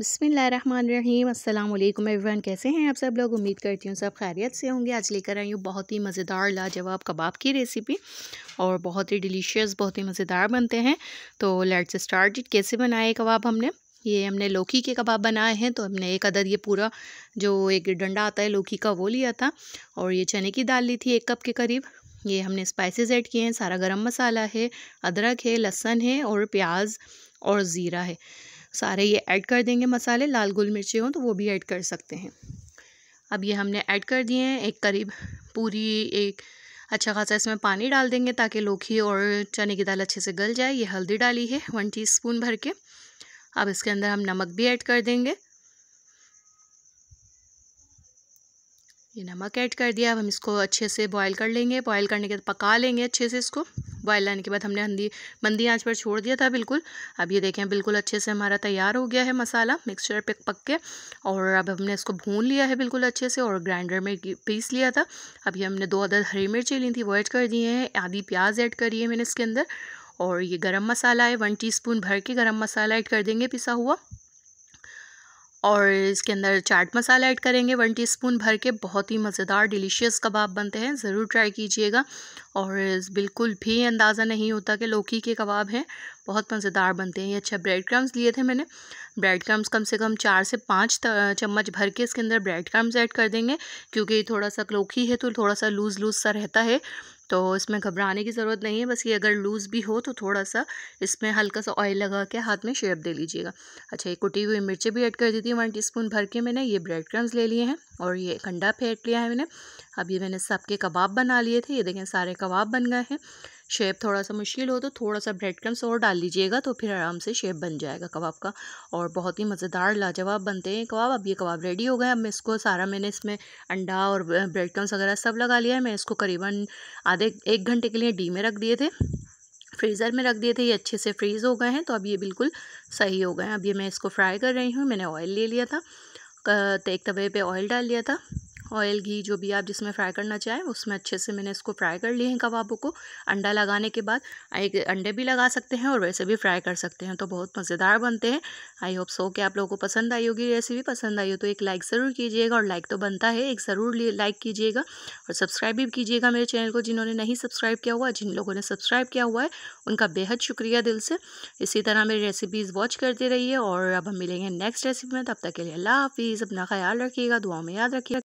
बसमीम अल्लाम एवरीवन कैसे हैं आप सब लोग उम्मीद करती हूँ सब खैरियत से होंगे आज लेकर आई हूँ बहुत ही मज़ेदार लाजवाब कबाब की रेसिपी और बहुत ही डिलीशियस बहुत ही मज़ेदार बनते हैं तो लेट्स स्टार्ट इट कैसे बनाए कबाब हमने ये हमने लौकी के कबाब बनाए हैं तो हमने एक अदर ये पूरा जो एक डंडा आता है लौकी का वो लिया था और ये चने की दाल ली थी एक कप के करीब ये हमने स्पाइसेस ऐड किए हैं सारा गरम मसाला है अदरक है लहसन है और प्याज और ज़ीरा है सारे ये ऐड कर देंगे मसाले लाल गुल मिर्ची हों तो वो भी ऐड कर सकते हैं अब ये हमने ऐड कर दिए हैं एक करीब पूरी एक अच्छा खासा इसमें पानी डाल देंगे ताकि लोखी और चने की दाल अच्छे से गल जाए ये हल्दी डाली है वन स्पून भर के अब इसके अंदर हम नमक भी ऐड कर देंगे ये नमक ऐड कर दिया अब हम इसको अच्छे से बॉईल कर लेंगे बॉईल करने के बाद पका लेंगे अच्छे से इसको बॉयल आने के बाद हमने हंदी मंदी आंच पर छोड़ दिया था बिल्कुल अब ये देखें बिल्कुल अच्छे से हमारा तैयार हो गया है मसाला मिक्सचर पे पक के और अब हमने इसको भून लिया है बिल्कुल अच्छे से और ग्राइंडर में पीस लिया था अभी हमने दो अदद हरी मिर्ची ली थी वो ऐड कर दिए हैं आधी प्याज ऐड करी है मैंने इसके अंदर और ये गर्म मसाला है वन टी भर के गर्म मसाला ऐड कर देंगे पिसा हुआ और इसके अंदर चाट मसाला ऐड करेंगे वन टीस्पून भर के बहुत ही मज़ेदार डिलीशियस कबाब बनते हैं ज़रूर ट्राई कीजिएगा और बिल्कुल भी अंदाज़ा नहीं होता कि लौकी के कबाब हैं बहुत मज़ेदार बनते हैं ये अच्छा ब्रेड क्रम्स लिए थे मैंने ब्रेड क्रम्स कम से कम चार से पाँच चम्मच भर के इसके अंदर ब्रेड क्रम्स ऐड कर देंगे क्योंकि थोड़ा सा क्लोखी है तो थोड़ा सा लूज़ लूज़ सा रहता है तो इसमें घबराने की ज़रूरत नहीं है बस ये अगर लूज़ भी हो तो थोड़ा सा इसमें हल्का सा ऑयल लगा के हाथ में शेप दे लीजिएगा अच्छा ये कुटी हुई मिर्चें भी ऐड कर दी थी वन स्पून भर के मैंने ये ब्रेड क्रम्स ले लिए हैं और ये अंडा फेंट लिया है मैंने अब ये मैंने सबके कबाब बना लिए थे ये देखें सारे कबाब बन गए हैं शेप थोड़ा सा मुश्किल हो तो थोड़ा सा ब्रेड क्रम्स और डाल लीजिएगा तो फिर आराम से शेप बन जाएगा कबाब का और बहुत ही मज़ेदार लाजवाब बनते हैं कबाब अब ये कबाब रेडी हो गए अब मैं इसको सारा मैंने इसमें अंडा और ब्रेड क्रम्स वगैरह सब लगा लिया है मैं इसको करीबन आधे एक घंटे के लिए डी में रख दिए थे फ्रीज़र में रख दिए थे ये अच्छे से फ्रीज़ हो गए हैं तो अब ये बिल्कुल सही हो गए हैं अब ये मैं इसको फ्राई कर रही हूँ मैंने ऑयल ले लिया था एक तवे पे ऑयल डाल लिया था ऑयल घी जो भी आप जिसमें फ्राई करना चाहें उसमें अच्छे से मैंने इसको फ्राई कर लिए हैं कबाबों को अंडा लगाने के बाद एक अंडे भी लगा सकते हैं और वैसे भी फ्राई कर सकते हैं तो बहुत मज़ेदार बनते हैं आई होप सो कि आप लोगों को पसंद आई होगी रेसिपी पसंद आई हो तो एक लाइक ज़रूर कीजिएगा और लाइक तो बनता है एक ज़रूर लाइक कीजिएगा और सब्सक्राइब भी कीजिएगा मेरे चैनल को जिन्होंने नहीं सब्सक्राइब किया हुआ जिन लोगों ने सब्सक्राइब किया हुआ है उनका बेहद शुक्रिया दिल से इसी तरह मेरी रेसिपीज़ वॉच करते रहिए और अब हम मिलेंगे नेक्स्ट रेसिपी में तब तक के लिए अल्लाह हाफिज़ अपना ख्याल रखिएगा दुआ में याद रखिएगा